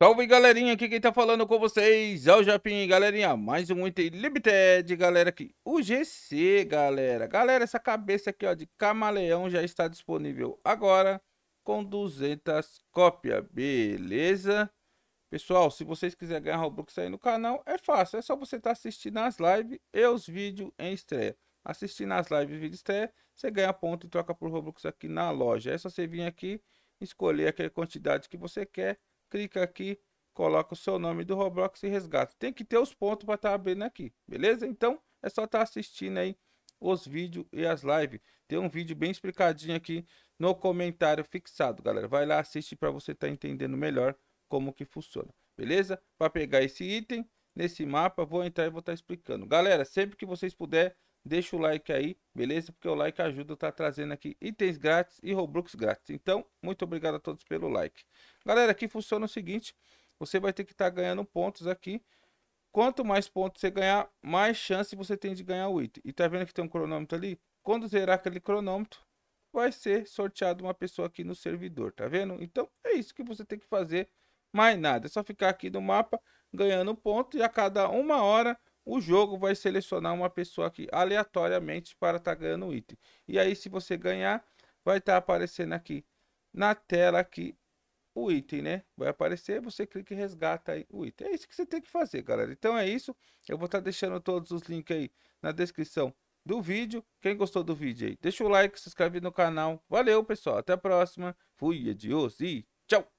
Salve galerinha, aqui quem tá falando com vocês é o Japim, galerinha, mais um item limited, galera, aqui, o GC, galera, galera, essa cabeça aqui, ó, de camaleão já está disponível agora com 200 cópias, beleza? Pessoal, se vocês quiserem ganhar Robux aí no canal, é fácil, é só você estar tá assistindo as lives e os vídeos em estreia, assistindo as lives e vídeos em estreia, você ganha ponto e troca por Robux aqui na loja, é só você vir aqui, escolher aquela quantidade que você quer, clica aqui, coloca o seu nome do Roblox e resgata. Tem que ter os pontos para estar tá abrindo aqui, beleza? Então é só estar tá assistindo aí os vídeos e as lives. Tem um vídeo bem explicadinho aqui no comentário fixado, galera. Vai lá, assiste para você estar tá entendendo melhor como que funciona, beleza? Para pegar esse item nesse mapa, vou entrar e vou estar tá explicando. Galera, sempre que vocês puderem deixa o like aí, beleza? Porque o like ajuda a estar tá trazendo aqui itens grátis e Robux grátis. Então, muito obrigado a todos pelo like. Galera, aqui funciona o seguinte, você vai ter que estar tá ganhando pontos aqui. Quanto mais pontos você ganhar, mais chance você tem de ganhar o item. E tá vendo que tem um cronômetro ali? Quando zerar aquele cronômetro, vai ser sorteado uma pessoa aqui no servidor, tá vendo? Então, é isso que você tem que fazer, mais nada. É só ficar aqui no mapa, ganhando ponto, e a cada uma hora o jogo vai selecionar uma pessoa aqui aleatoriamente para estar tá ganhando o item. E aí, se você ganhar, vai estar tá aparecendo aqui na tela aqui o item, né? Vai aparecer, você clica e resgata aí o item. É isso que você tem que fazer, galera. Então é isso. Eu vou estar tá deixando todos os links aí na descrição do vídeo. Quem gostou do vídeo aí, deixa o like, se inscreve no canal. Valeu, pessoal. Até a próxima. Fui, adiós e tchau.